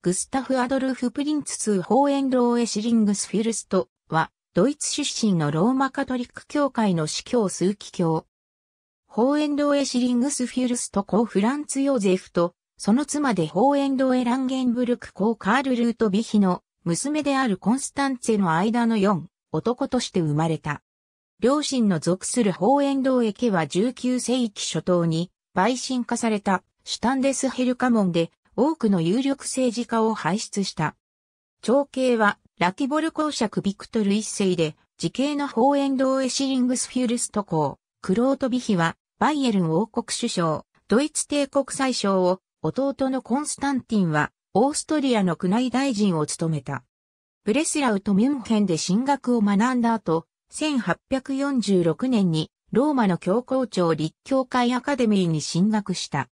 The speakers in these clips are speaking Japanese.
グスタフ・アドルフ・プリンツツー・ホーエンローエ・シリングスフィルストは、ドイツ出身のローマカトリック教会の司教数奇教。ホーエンローエ・シリングスフィルスト公フランツ・ヨーゼフと、その妻でホーエンローエ・ランゲンブルク公カール・ルート・ビヒの娘であるコンスタンツェの間の4男として生まれた。両親の属するホーエンローエ家は19世紀初頭に陪審化されたシュタンデスヘルカモンで多くの有力政治家を輩出した。長兄は、ラティボル公爵ビクトル一世で、時系の法遠道エシリングスフュルスト公、クロートビヒは、バイエルン王国首相、ドイツ帝国宰相を、弟のコンスタンティンは、オーストリアの宮内大臣を務めた。ブレスラウとミュンヘンで進学を学んだ後、1846年にローマの教皇庁立教会アカデミーに進学した。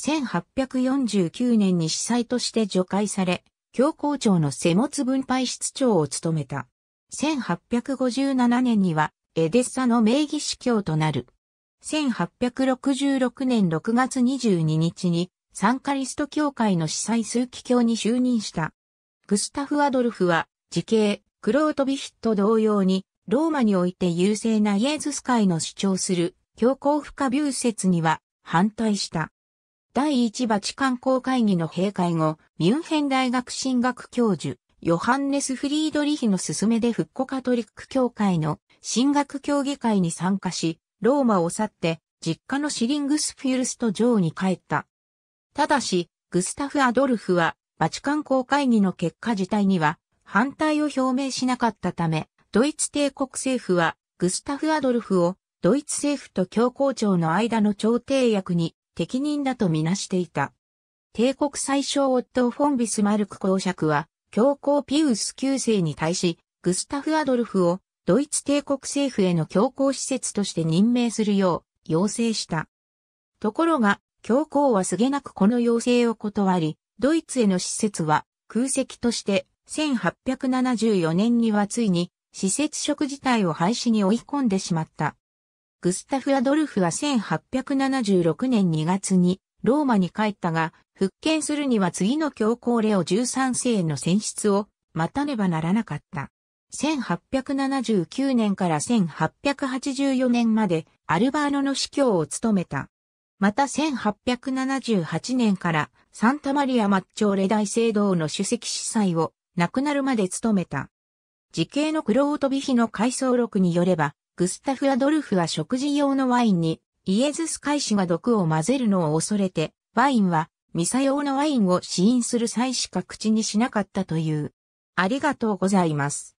1849年に司祭として除外され、教皇庁の世物分配室長を務めた。1857年には、エデッサの名義司教となる。1866年6月22日に、サンカリスト教会の司祭数期教に就任した。グスタフ・アドルフは、時系、クロートビヒット同様に、ローマにおいて優勢なイエズス会の主張する、教皇不可謬説には反対した。第1バチカン公会議の閉会後、ミュンヘン大学進学教授、ヨハンネス・フリードリヒの勧めで復古カトリック教会の進学協議会に参加し、ローマを去って、実家のシリングスフィルスト城に帰った。ただし、グスタフ・アドルフは、バチカン公会議の結果自体には、反対を表明しなかったため、ドイツ帝国政府は、グスタフ・アドルフを、ドイツ政府と教皇庁の間の調停役に適任だとみなしていた。帝国最小オットー・フォン・ビスマルク公爵は、教皇ピウス9世に対し、グスタフ・アドルフをドイツ帝国政府への教皇施設として任命するよう要請した。ところが、教皇はすげなくこの要請を断り、ドイツへの施設は空席として1874年にはついに施設職自体を廃止に追い込んでしまった。グスタフ・アドルフは1876年2月にローマに帰ったが、復権するには次の教皇レオ13世の選出を待たねばならなかった。1879年から1884年までアルバーノの司教を務めた。また1878年からサンタマリア・マッチョーレ大聖堂の主席司祭を亡くなるまで務めた。時系のクロートビヒの回想録によれば、グスタフ・アドルフは食事用のワインにイエズスイシが毒を混ぜるのを恐れて、ワインはミサ用のワインを試飲する際しか口にしなかったという。ありがとうございます。